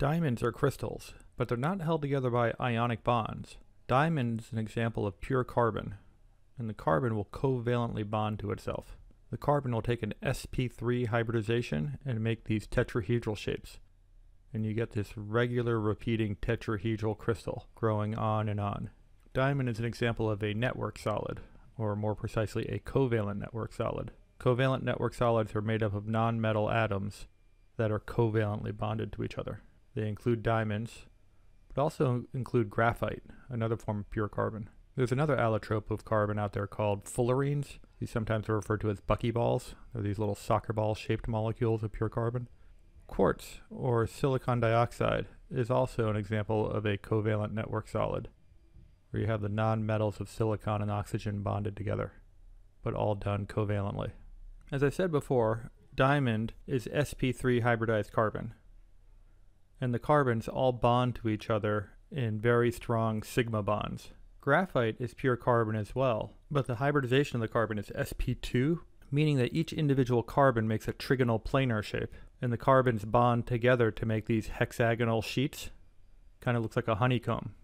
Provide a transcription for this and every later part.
Diamonds are crystals, but they're not held together by ionic bonds. Diamond is an example of pure carbon, and the carbon will covalently bond to itself. The carbon will take an sp3 hybridization and make these tetrahedral shapes. And you get this regular repeating tetrahedral crystal growing on and on. Diamond is an example of a network solid, or more precisely a covalent network solid. Covalent network solids are made up of nonmetal atoms that are covalently bonded to each other. They include diamonds, but also include graphite, another form of pure carbon. There's another allotrope of carbon out there called fullerenes. These sometimes are referred to as buckyballs. They're these little soccer ball shaped molecules of pure carbon. Quartz, or silicon dioxide, is also an example of a covalent network solid, where you have the nonmetals of silicon and oxygen bonded together, but all done covalently. As I said before, diamond is sp3 hybridized carbon, and the carbons all bond to each other in very strong sigma bonds. Graphite is pure carbon as well, but the hybridization of the carbon is sp2, meaning that each individual carbon makes a trigonal planar shape, and the carbons bond together to make these hexagonal sheets. Kind of looks like a honeycomb.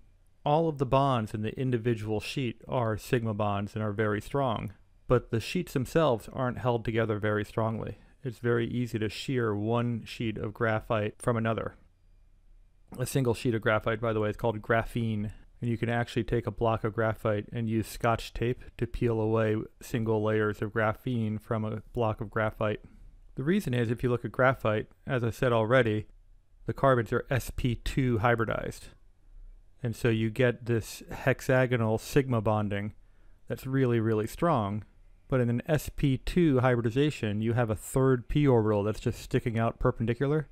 All of the bonds in the individual sheet are sigma bonds and are very strong, but the sheets themselves aren't held together very strongly. It's very easy to shear one sheet of graphite from another a single sheet of graphite, by the way, it's called graphene. And you can actually take a block of graphite and use scotch tape to peel away single layers of graphene from a block of graphite. The reason is if you look at graphite, as I said already, the carbons are sp2 hybridized. And so you get this hexagonal sigma bonding that's really, really strong. But in an sp2 hybridization, you have a third p orbital that's just sticking out perpendicular.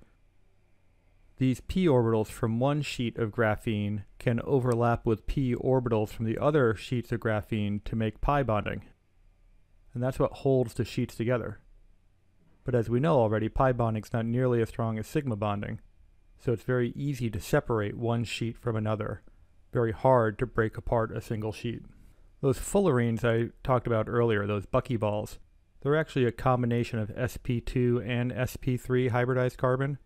These p orbitals from one sheet of graphene can overlap with p orbitals from the other sheets of graphene to make pi bonding. And that's what holds the sheets together. But as we know already, pi bonding is not nearly as strong as sigma bonding, so it's very easy to separate one sheet from another, very hard to break apart a single sheet. Those fullerenes I talked about earlier, those buckyballs, they're actually a combination of sp2 and sp3 hybridized carbon,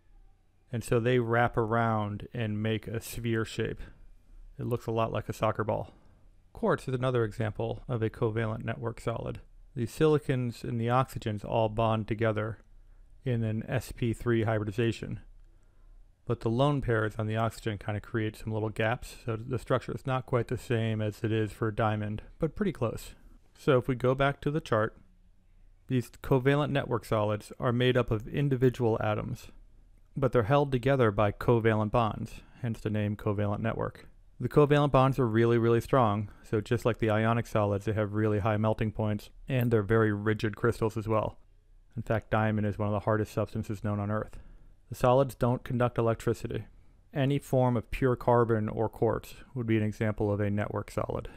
and so they wrap around and make a sphere shape. It looks a lot like a soccer ball. Quartz is another example of a covalent network solid. The silicons and the oxygens all bond together in an sp3 hybridization. But the lone pairs on the oxygen kind of create some little gaps, so the structure is not quite the same as it is for a diamond, but pretty close. So if we go back to the chart, these covalent network solids are made up of individual atoms but they're held together by covalent bonds, hence the name covalent network. The covalent bonds are really, really strong, so just like the ionic solids, they have really high melting points, and they're very rigid crystals as well. In fact, diamond is one of the hardest substances known on Earth. The solids don't conduct electricity. Any form of pure carbon or quartz would be an example of a network solid.